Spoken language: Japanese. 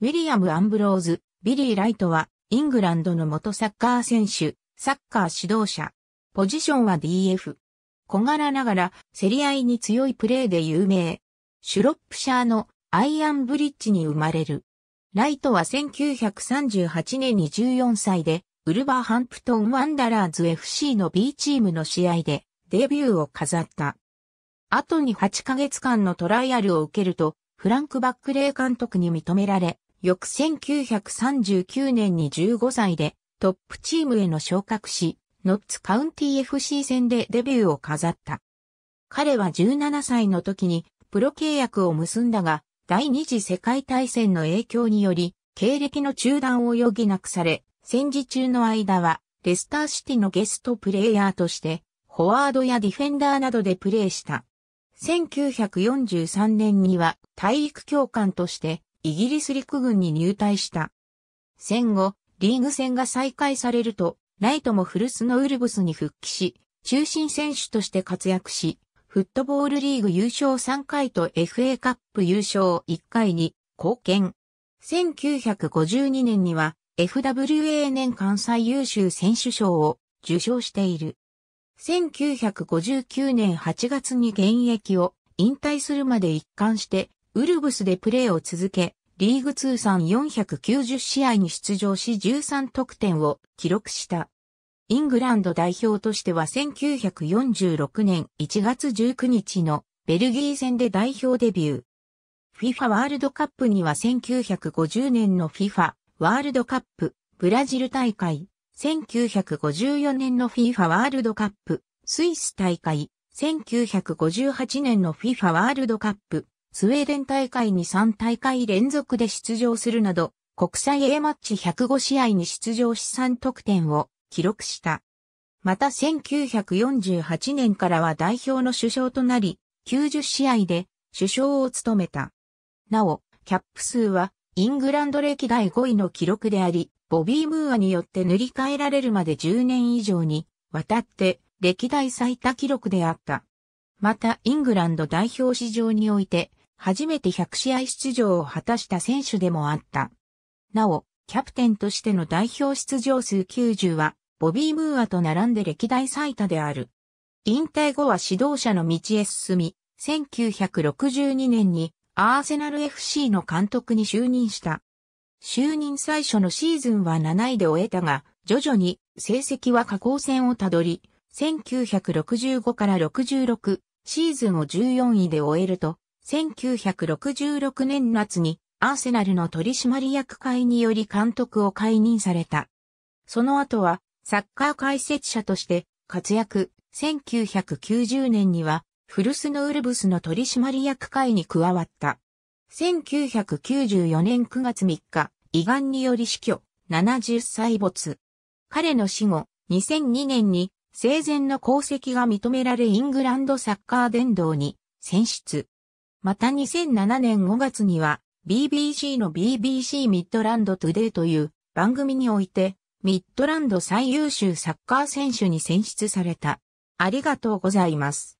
ウィリアム・アンブローズ、ビリー・ライトは、イングランドの元サッカー選手、サッカー指導者。ポジションは DF。小柄ながら、競り合いに強いプレーで有名。シュロップシャーのアイアンブリッジに生まれる。ライトは1938年に14歳で、ウルバーハンプトン・ワンダラーズ FC の B チームの試合で、デビューを飾った。後に8ヶ月間のトライアルを受けると、フランク・バックレー監督に認められ、翌1939年に15歳でトップチームへの昇格し、ノッツカウンティ FC 戦でデビューを飾った。彼は17歳の時にプロ契約を結んだが、第二次世界大戦の影響により、経歴の中断を余儀なくされ、戦時中の間は、レスターシティのゲストプレイヤーとして、フォワードやディフェンダーなどでプレーした。1943年には体育教官としてイギリス陸軍に入隊した。戦後、リーグ戦が再開されると、ライトもフルスのウルブスに復帰し、中心選手として活躍し、フットボールリーグ優勝3回と FA カップ優勝1回に貢献。1952年には FWA 年関西優秀選手賞を受賞している。1959年8月に現役を引退するまで一貫してウルブスでプレーを続け、リーグ通算490試合に出場し13得点を記録した。イングランド代表としては1946年1月19日のベルギー戦で代表デビュー。FIFA ワールドカップには1950年の FIFA ワールドカップブラジル大会、1954年の FIFA ワールドカップスイス大会、1958年の FIFA ワールドカップスウェーデン大会に3大会連続で出場するなど、国際 A マッチ105試合に出場し3得点を記録した。また1948年からは代表の首相となり、90試合で首相を務めた。なお、キャップ数はイングランド歴代5位の記録であり、ボビー・ムーアによって塗り替えられるまで10年以上にわたって歴代最多記録であった。またイングランド代表史上において初めて100試合出場を果たした選手でもあった。なお、キャプテンとしての代表出場数90は、ボビー・ムーアと並んで歴代最多である。引退後は指導者の道へ進み、1962年にアーセナル FC の監督に就任した。就任最初のシーズンは7位で終えたが、徐々に成績は下降線をたどり、1965から66シーズンを14位で終えると、1966年夏にアーセナルの取締役会により監督を解任された。その後はサッカー解説者として活躍。1990年にはフルスノウルブスの取締役会に加わった。1994年9月3日、胃がんにより死去、70歳没。彼の死後、2002年に生前の功績が認められイングランドサッカー殿堂に選出。また2007年5月には BBC の BBC ミッドランドトゥデイという番組においてミッドランド最優秀サッカー選手に選出された。ありがとうございます。